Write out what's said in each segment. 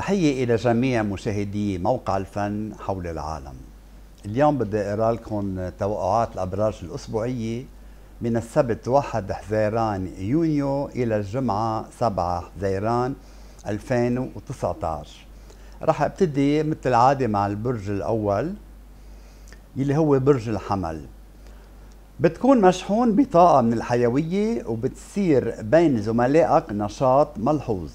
تحية إلى جميع مشاهدي موقع الفن حول العالم اليوم بدي أقرأ لكم توقعات الأبراج الأسبوعية من السبت 1 حزيران يونيو إلى الجمعة 7 حزيران 2019 رح ابتدي مثل العادة مع البرج الأول اللي هو برج الحمل بتكون مشحون بطاقة من الحيوية وبتصير بين زملائك نشاط ملحوظ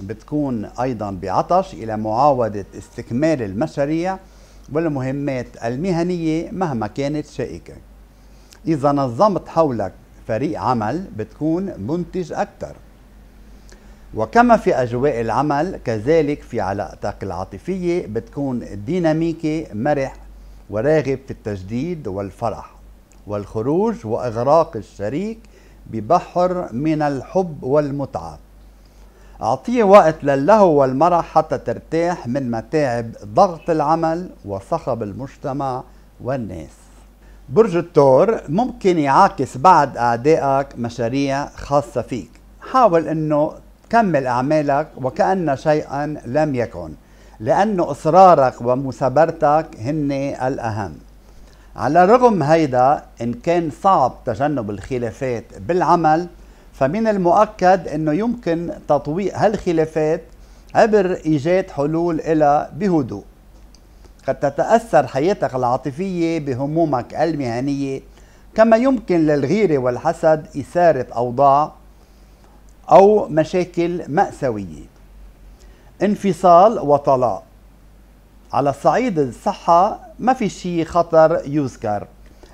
بتكون أيضا بعطش إلى معاودة استكمال المشاريع والمهمات المهنية مهما كانت شائكة إذا نظمت حولك فريق عمل بتكون منتج أكثر وكما في أجواء العمل كذلك في علاقتك العاطفية بتكون ديناميكي مرح وراغب في التجديد والفرح والخروج وإغراق الشريك ببحر من الحب والمتعة أعطيه وقت للهو والمرح حتى ترتاح من متاعب ضغط العمل وصخب المجتمع والناس برج الثور ممكن يعاكس بعض أعدائك مشاريع خاصة فيك حاول أنه تكمل أعمالك وكأن شيئا لم يكن لأن إصرارك ومثابرتك هن الأهم على الرغم هيدا إن كان صعب تجنب الخلافات بالعمل فمن المؤكد أنه يمكن تطويق هالخلافات عبر إيجاد حلول لها بهدوء قد تتأثر حياتك العاطفية بهمومك المهنية كما يمكن للغيرة والحسد إثارة أوضاع أو مشاكل مأساوية انفصال وطلاق على صعيد الصحة ما في شيء خطر يذكر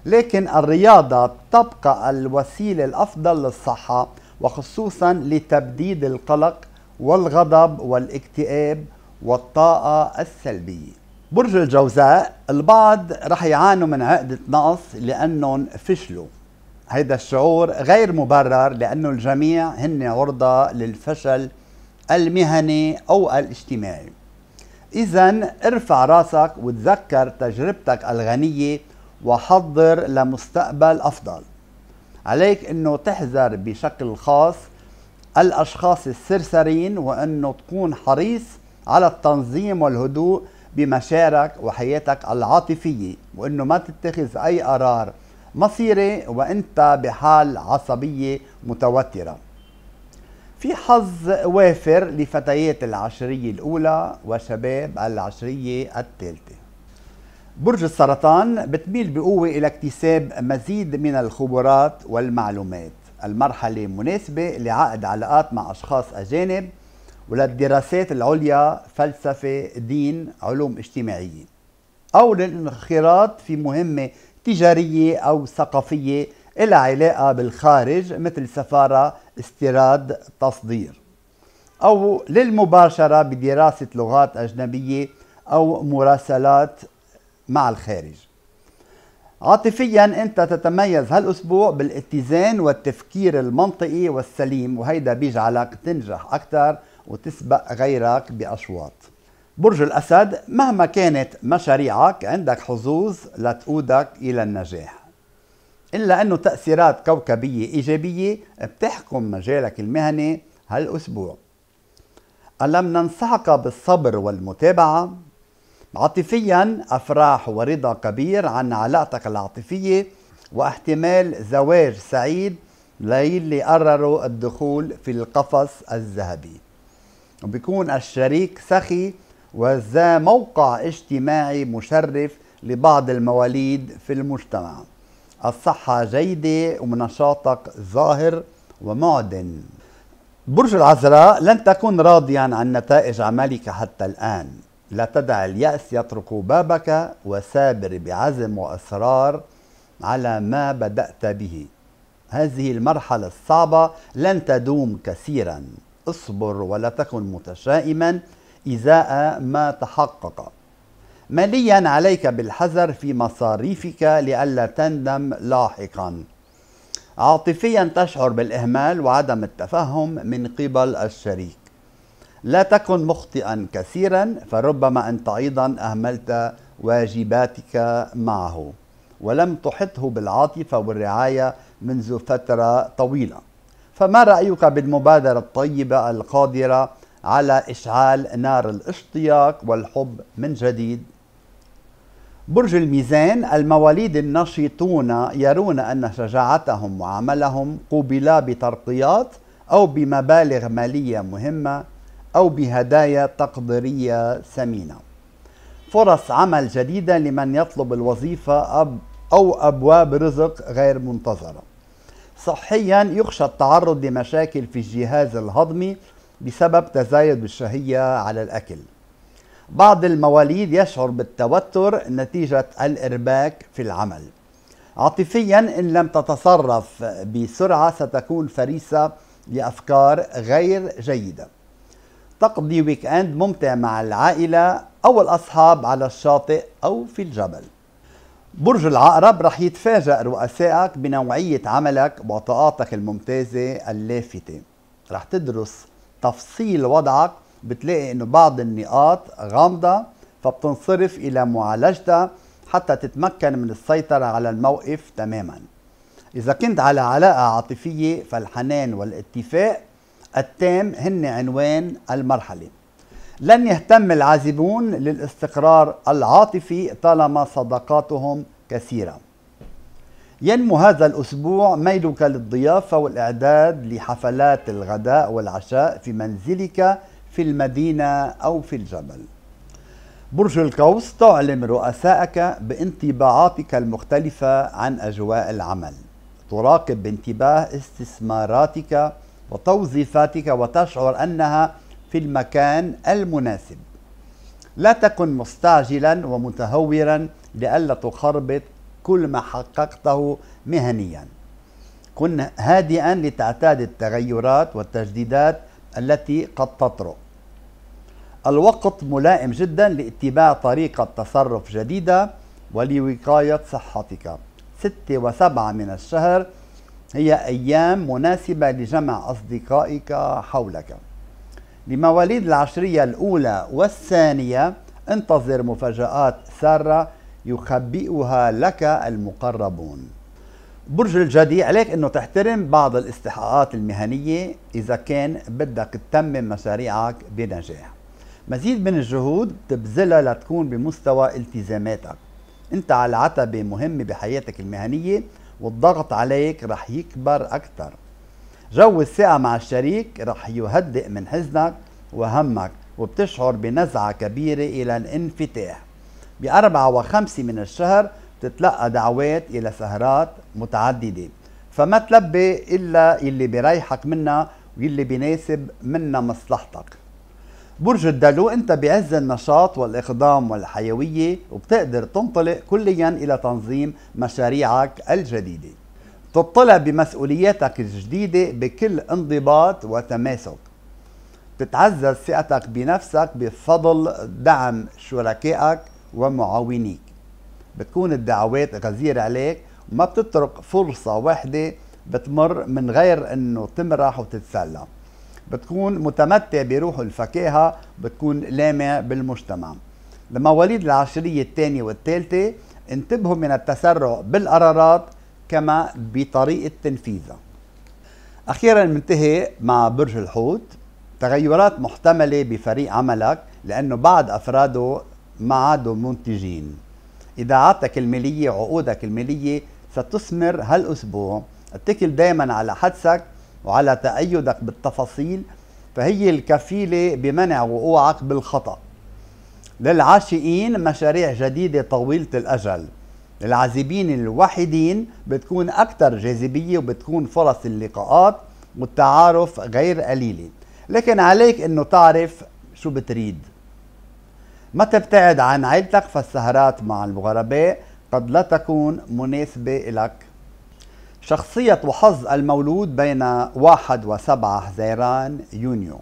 لكن الرياضة تبقى الوسيلة الأفضل للصحة وخصوصا لتبديد القلق والغضب والاكتئاب والطاقة السلبية برج الجوزاء البعض رح يعانوا من عقدة نقص لأنهم فشلوا هيدا الشعور غير مبرر لأنه الجميع هن عرضة للفشل المهني أو الاجتماعي إذا ارفع راسك وتذكر تجربتك الغنية وحضر لمستقبل أفضل عليك أنه تحذر بشكل خاص الأشخاص السرسرين وأنه تكون حريص على التنظيم والهدوء بمشارك وحياتك العاطفية وأنه ما تتخذ أي قرار مصيري وأنت بحال عصبية متوترة في حظ وافر لفتيات العشرية الأولى وشباب العشرية الثالثة برج السرطان بتميل بقوة إلى اكتساب مزيد من الخبرات والمعلومات المرحلة مناسبة لعقد علاقات مع أشخاص أجانب وللدراسات العليا فلسفة دين علوم اجتماعية أو للانخراط في مهمة تجارية أو ثقافية إلى علاقة بالخارج مثل سفارة استيراد تصدير أو للمباشرة بدراسة لغات أجنبية أو مراسلات مع الخارج عاطفيا انت تتميز هالاسبوع بالاتزان والتفكير المنطقي والسليم وهيدا بيجعلك تنجح اكثر وتسبق غيرك باشواط برج الاسد مهما كانت مشاريعك عندك حظوظ لتقودك الى النجاح الا انه تاثيرات كوكبيه ايجابيه بتحكم مجالك المهني هالاسبوع الم ننصحك بالصبر والمتابعه عاطفيا أفراح ورضا كبير عن علاقتك العاطفية واحتمال زواج سعيد للي قرروا الدخول في القفص الذهبي وبيكون الشريك سخي وذا موقع اجتماعي مشرف لبعض المواليد في المجتمع الصحة جيدة ومنشاطك ظاهر ومعدن برج العذراء لن تكون راضيا عن نتائج عملك حتى الآن لا تدع اليأس يطرق بابك وسابر بعزم وإصرار على ما بدأت به هذه المرحلة الصعبة لن تدوم كثيرا اصبر ولا تكن متشائما إزاء ما تحقق ماليا عليك بالحذر في مصاريفك لئلا تندم لاحقا عاطفيا تشعر بالإهمال وعدم التفهم من قبل الشريك لا تكن مخطئا كثيرا فربما أنت أيضا أهملت واجباتك معه ولم تحطه بالعاطفة والرعاية منذ فترة طويلة فما رأيك بالمبادرة الطيبة القادرة على إشعال نار الاشتياق والحب من جديد برج الميزان المواليد النشيطون يرون أن شجاعتهم وعملهم قوبلا بترقيات أو بمبالغ مالية مهمة أو بهدايا تقديرية ثمينة فرص عمل جديدة لمن يطلب الوظيفة أو أبواب رزق غير منتظرة صحيا يخشى التعرض لمشاكل في الجهاز الهضمي بسبب تزايد الشهية على الأكل بعض المواليد يشعر بالتوتر نتيجة الإرباك في العمل عاطفيا إن لم تتصرف بسرعة ستكون فريسة لأفكار غير جيدة تقضي ويك اند ممتع مع العائلة أو الأصحاب على الشاطئ أو في الجبل برج العقرب رح يتفاجأ رؤسائك بنوعية عملك وعطاءاتك الممتازة اللافتة رح تدرس تفصيل وضعك بتلاقي انه بعض النقاط غامضة فبتنصرف الى معالجتها حتى تتمكن من السيطرة على الموقف تماما إذا كنت على علاقة عاطفية فالحنان والاتفاق التام هن عنوان المرحلة لن يهتم العازبون للاستقرار العاطفي طالما صداقاتهم كثيرة ينمو هذا الأسبوع ميلك للضيافة والإعداد لحفلات الغداء والعشاء في منزلك في المدينة أو في الجبل برج القوس تعلم رؤسائك بانطباعاتك المختلفة عن أجواء العمل تراقب بانتباه استثماراتك وتوظيفاتك وتشعر أنها في المكان المناسب لا تكن مستعجلا ومتهورا لئلا تخربط كل ما حققته مهنيا كن هادئا لتعتاد التغيرات والتجديدات التي قد تطرق الوقت ملائم جدا لاتباع طريقة تصرف جديدة ولوقاية صحتك ستة وسبعة من الشهر هي أيام مناسبة لجمع أصدقائك حولك لمواليد العشرية الأولى والثانية انتظر مفاجآت سارة يخبئها لك المقربون برج الجدي عليك أنه تحترم بعض الاستحقاقات المهنية إذا كان بدك تتمم مشاريعك بنجاح مزيد من الجهود تبذلها لتكون بمستوى التزاماتك أنت على عتبة مهمة بحياتك المهنية والضغط عليك رح يكبر أكثر جو الثقة مع الشريك رح يهدئ من حزنك وهمك وبتشعر بنزعة كبيرة إلى الانفتاح بأربعة وخمسة من الشهر بتتلقى دعوات إلى سهرات متعددة فما تلبي إلا اللي بيريحك منها واللي بيناسب منها مصلحتك برج الدلو انت بعز النشاط والاقدام والحيويه وبتقدر تنطلق كليا الى تنظيم مشاريعك الجديده. تطلع بمسؤولياتك الجديده بكل انضباط وتماسك. تتعزز ثقتك بنفسك بفضل دعم شركائك ومعاونيك. بتكون الدعوات غزيرة عليك وما بتترك فرصة واحدة بتمر من غير انه تمرح وتتسلم بتكون متمتع بروح الفكاهة بتكون لامع بالمجتمع لمواليد العشرية الثانية والثالثة انتبهوا من التسرع بالقرارات كما بطريقة تنفيذها أخيرا منتهي مع برج الحوت تغيرات محتملة بفريق عملك لأنه بعض أفراده ما عادوا منتجين إذاعاتك المالية عقودك المالية ستثمر هالأسبوع اتكل دائما على حدسك وعلى تأيدك بالتفاصيل فهي الكفيلة بمنع وقوعك بالخطأ للعاشقين مشاريع جديدة طويلة الأجل للعازبين الوحيدين بتكون أكثر جاذبية وبتكون فرص اللقاءات والتعارف غير قليلة لكن عليك أنه تعرف شو بتريد ما تبتعد عن عيلتك فالسهرات مع الغرباء قد لا تكون مناسبة لك شخصية وحظ المولود بين 1 و7 حزيران يونيو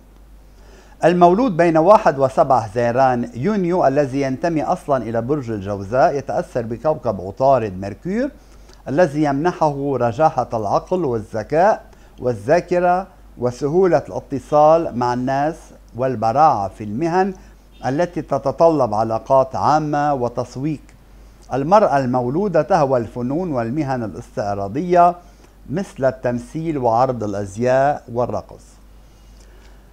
المولود بين 1 و7 حزيران يونيو الذي ينتمي أصلا إلى برج الجوزاء يتأثر بكوكب عطارد ميركور الذي يمنحه رجاحة العقل والذكاء والذاكرة وسهولة الاتصال مع الناس والبراعة في المهن التي تتطلب علاقات عامة وتسويق المرأة المولودة تهوى الفنون والمهن الاستعراضية مثل التمثيل وعرض الأزياء والرقص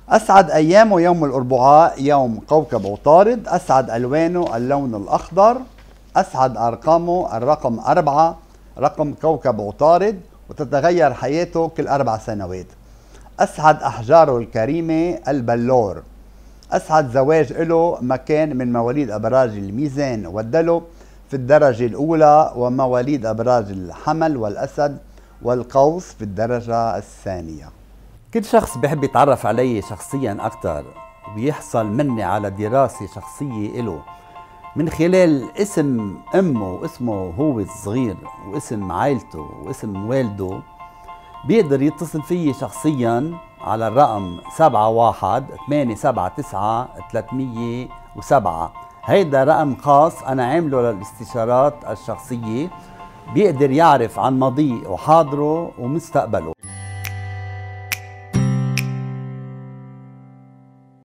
أسعد أيامه يوم الأربعاء يوم كوكب عطارد أسعد ألوانه اللون الأخضر أسعد أرقامه الرقم أربعة رقم كوكب عطارد وتتغير حياته كل أربع سنوات أسعد أحجاره الكريمة البلور أسعد زواج له مكان من مواليد أبراج الميزان والدلو في الدرجة الأولى ومواليد أبراج الحمل والأسد والقوس في الدرجة الثانية كل شخص بحب يتعرف علي شخصيا أكثر بيحصل مني على دراسة شخصية إله من خلال اسم أمه واسمه هو الصغير واسم عائلته واسم والده بيقدر يتصل فيي شخصيا على الرقم 71 879 307 هيدا رقم خاص أنا عامله للاستشارات الشخصية بيقدر يعرف عن ماضيه وحاضره ومستقبله